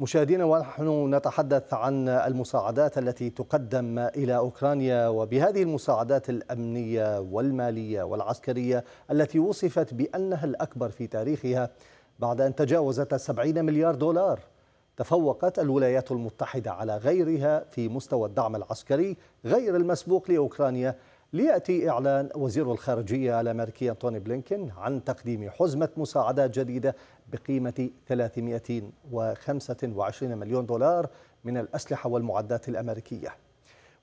مشاهدينا ونحن نتحدث عن المساعدات التي تقدم الى اوكرانيا وبهذه المساعدات الامنيه والماليه والعسكريه التي وصفت بانها الاكبر في تاريخها بعد ان تجاوزت 70 مليار دولار تفوقت الولايات المتحده على غيرها في مستوى الدعم العسكري غير المسبوق لاوكرانيا لياتي اعلان وزير الخارجيه الامريكي انتوني بلينكين عن تقديم حزمه مساعدات جديده بقيمة 325 مليون دولار من الأسلحة والمعدات الأمريكية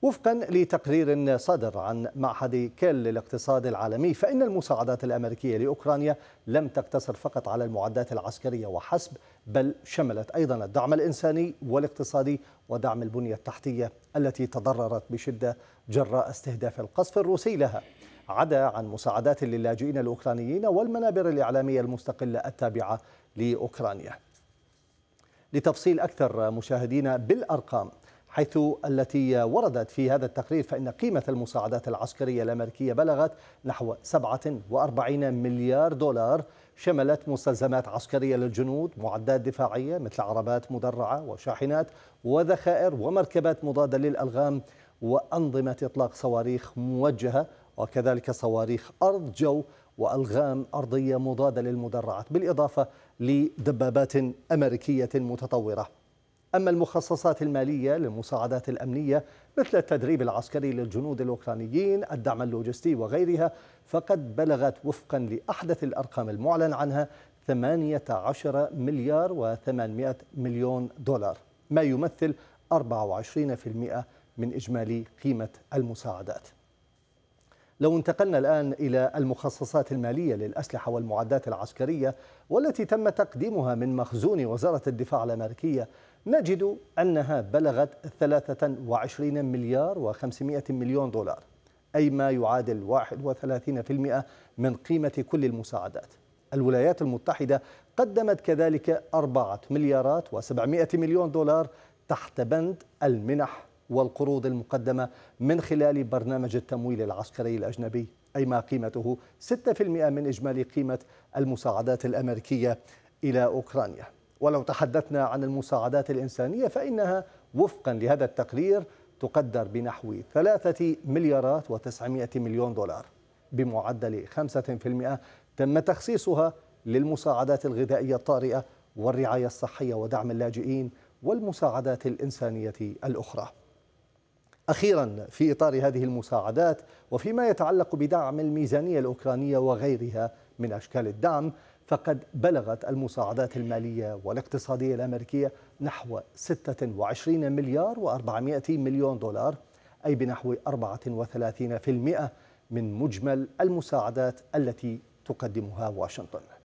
وفقا لتقرير صدر عن معهد كيل للاقتصاد العالمي فإن المساعدات الأمريكية لأوكرانيا لم تقتصر فقط على المعدات العسكرية وحسب بل شملت أيضا الدعم الإنساني والاقتصادي ودعم البنية التحتية التي تضررت بشدة جراء استهداف القصف الروسي لها عدا عن مساعدات للاجئين الأوكرانيين والمنابر الإعلامية المستقلة التابعة لأوكرانيا لتفصيل أكثر مشاهدينا بالأرقام حيث التي وردت في هذا التقرير فإن قيمة المساعدات العسكرية الأمريكية بلغت نحو 47 مليار دولار شملت مستلزمات عسكرية للجنود معدات دفاعية مثل عربات مدرعة وشاحنات وذخائر ومركبات مضادة للألغام وأنظمة إطلاق صواريخ موجهة وكذلك صواريخ أرض جو وألغام أرضية مضادة للمدرعات بالإضافة لدبابات أمريكية متطورة أما المخصصات المالية للمساعدات الأمنية مثل التدريب العسكري للجنود الأوكرانيين الدعم اللوجستي وغيرها فقد بلغت وفقا لأحدث الأرقام المعلن عنها 18 مليار و800 مليون دولار ما يمثل 24% من إجمالي قيمة المساعدات لو انتقلنا الآن إلى المخصصات المالية للأسلحة والمعدات العسكرية والتي تم تقديمها من مخزون وزارة الدفاع الأمريكية نجد أنها بلغت 23 مليار و500 مليون دولار أي ما يعادل 31% من قيمة كل المساعدات الولايات المتحدة قدمت كذلك 4 مليارات و700 مليون دولار تحت بند المنح والقروض المقدمة من خلال برنامج التمويل العسكري الأجنبي أي ما قيمته 6% من إجمالي قيمة المساعدات الأمريكية إلى أوكرانيا ولو تحدثنا عن المساعدات الإنسانية فإنها وفقا لهذا التقرير تقدر بنحو 3 مليارات و900 مليون دولار بمعدل 5% تم تخصيصها للمساعدات الغذائية الطارئة والرعاية الصحية ودعم اللاجئين والمساعدات الإنسانية الأخرى أخيرا في إطار هذه المساعدات وفيما يتعلق بدعم الميزانية الأوكرانية وغيرها من أشكال الدعم فقد بلغت المساعدات المالية والاقتصادية الأمريكية نحو 26 مليار و400 مليون دولار أي بنحو 34% من مجمل المساعدات التي تقدمها واشنطن